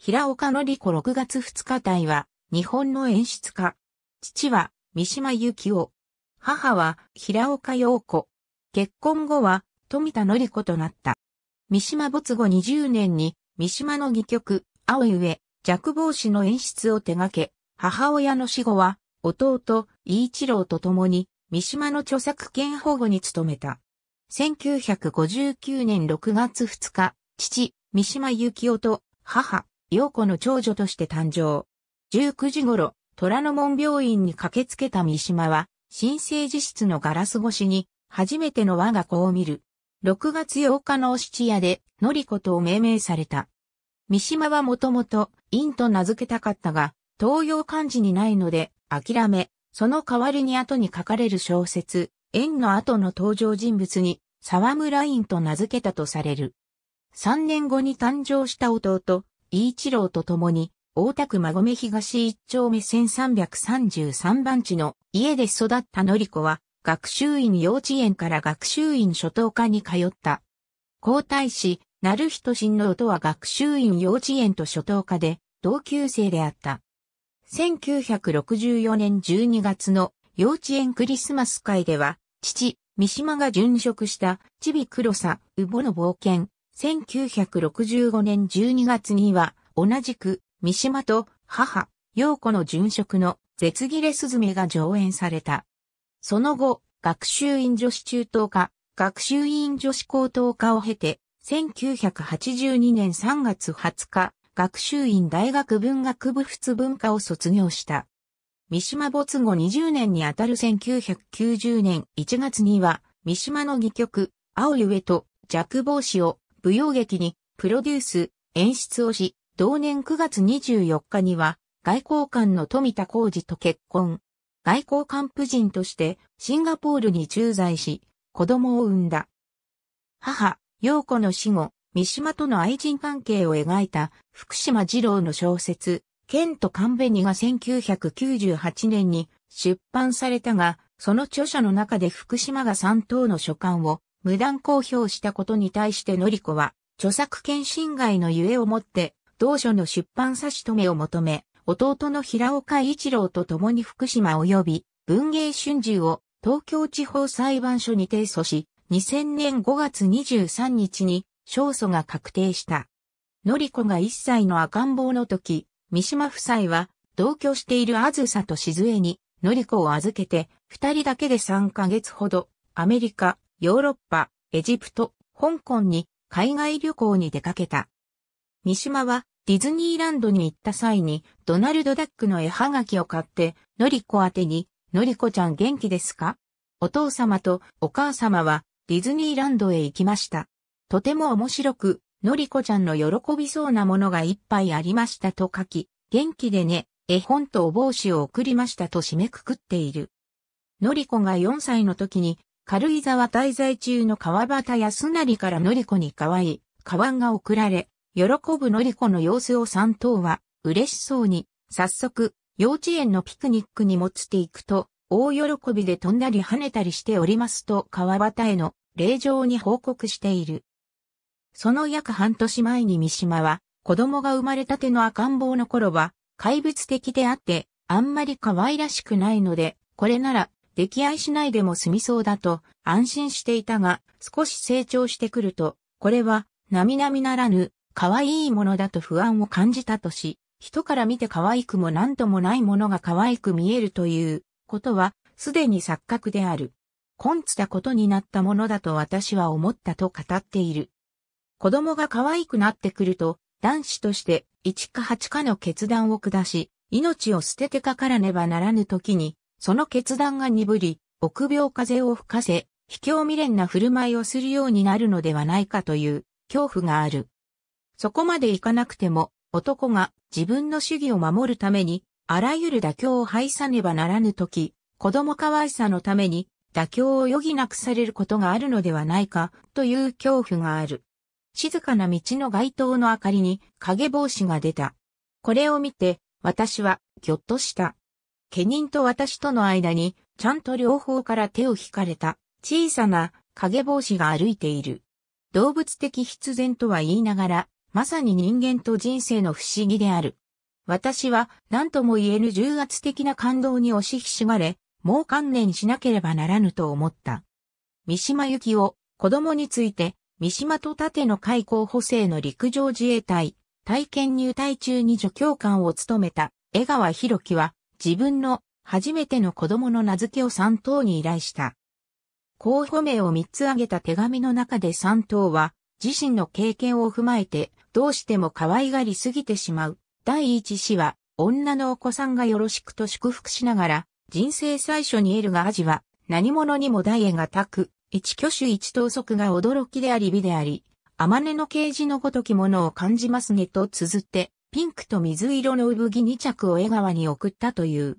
平岡のり子6月2日隊は、日本の演出家。父は、三島由紀夫。母は、平岡洋子。結婚後は、富田のり子となった。三島没後20年に、三島の戯曲、青い上、弱防止の演出を手掛け、母親の死後は、弟、伊一郎と共に、三島の著作権保護に努めた。1959年6月2日、父、三島由紀夫と母、陽子の長女として誕生。19時頃、虎ノ門病院に駆けつけた三島は、新生児室のガラス越しに、初めての我が子を見る。6月8日のお七夜で、のりことを命名された。三島はもともと、院と名付けたかったが、東洋漢字にないので、諦め、その代わりに後に書かれる小説、縁の後の登場人物に、沢村院と名付けたとされる。3年後に誕生した弟、伊一郎と共に、大田区馬込東一丁目1333番地の家で育ったのり子は、学習院幼稚園から学習院初等科に通った。皇太子、成人親王とは学習院幼稚園と初等科で、同級生であった。1964年12月の幼稚園クリスマス会では、父、三島が殉職した、ちびロさ、うぼの冒険、1965年12月には、同じく、三島と母、陽子の殉職の絶切れすずめが上演された。その後、学習院女子中等科、学習院女子高等科を経て、1982年3月20日、学習院大学文学部仏文化を卒業した。三島没後20年にあたる1990年1月には、三島の戯曲、青ゆえと、弱帽子を舞踊劇にプロデュース、演出をし、同年9月24日には外交官の富田浩二と結婚。外交官夫人としてシンガポールに駐在し、子供を産んだ。母、陽子の死後、三島との愛人関係を描いた福島二郎の小説、ケント・カンベニが1998年に出版されたが、その著者の中で福島が三等の書簡を無断公表したことに対してのりこは、著作権侵害のゆえをもって、同書の出版差し止めを求め、弟の平岡一郎と共に福島及び文芸春秋を東京地方裁判所に提訴し、2000年5月23日に勝訴が確定した。のりこが1歳の赤ん坊の時、三島夫妻は同居しているあずさと静江にのりこを預けて、二人だけで3ヶ月ほどアメリカ、ヨーロッパ、エジプト、香港に海外旅行に出かけた。三島はディズニーランドに行った際にドナルド・ダックの絵はがきを買って、のりこ宛てに、のりこちゃん元気ですかお父様とお母様はディズニーランドへ行きました。とても面白く、のりこちゃんの喜びそうなものがいっぱいありましたと書き、元気でね、絵本とお帽子を送りましたと締めくくっている。のりこが4歳の時に軽井沢滞在中の川端康成からのりこに可愛い、カバンが送られ、喜ぶのり子の様子を三等は、嬉しそうに、早速、幼稚園のピクニックに持っていくと、大喜びで飛んだり跳ねたりしておりますと川端への令状に報告している。その約半年前に三島は、子供が生まれたての赤ん坊の頃は、怪物的であって、あんまり可愛らしくないので、これなら溺愛しないでも済みそうだと安心していたが、少し成長してくると、これは、並々ならぬ、可愛いものだと不安を感じたとし、人から見て可愛くも何ともないものが可愛く見えるということは、すでに錯覚である。根つたことになったものだと私は思ったと語っている。子供が可愛くなってくると、男子として1か8かの決断を下し、命を捨ててかからねばならぬ時に、その決断が鈍り、臆病風を吹かせ、卑怯未練な振る舞いをするようになるのではないかという恐怖がある。そこまでいかなくても、男が自分の主義を守るために、あらゆる妥協を排さねばならぬとき、子供可愛さのために妥協を余儀なくされることがあるのではないかという恐怖がある。静かな道の街灯の明かりに影帽子が出た。これを見て私はぎょっとした。家人と私との間に、ちゃんと両方から手を引かれた、小さな影帽子が歩いている。動物的必然とは言いながら、まさに人間と人生の不思議である。私は何とも言えぬ重圧的な感動に押しひしがれ、もう観念しなければならぬと思った。三島由紀夫、子供について、三島と盾の開候補生の陸上自衛隊、体験入隊中に助教官を務めた江川博樹は、自分の初めての子供の名付けを三等に依頼した。候補名を三つ挙げた手紙の中で三等は、自身の経験を踏まえて、どうしても可愛がりすぎてしまう。第一子は、女のお子さんがよろしくと祝福しながら、人生最初に得るが味は、何者にも大へがたく、一挙手一投足が驚きであり美であり、まねの啓示のごときものを感じますねと綴って、ピンクと水色の産着2着を江川に送ったという。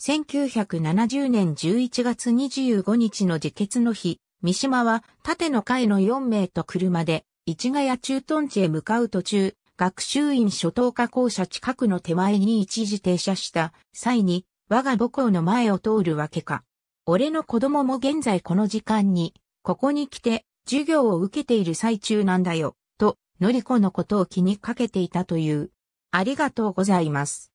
1970年11月25日の自決の日、三島は縦の階の4名と車で市ヶ谷駐屯地へ向かう途中、学習院初等科校舎近くの手前に一時停車した際に、我が母校の前を通るわけか。俺の子供も現在この時間に、ここに来て、授業を受けている最中なんだよ。のりこのことを気にかけていたという。ありがとうございます。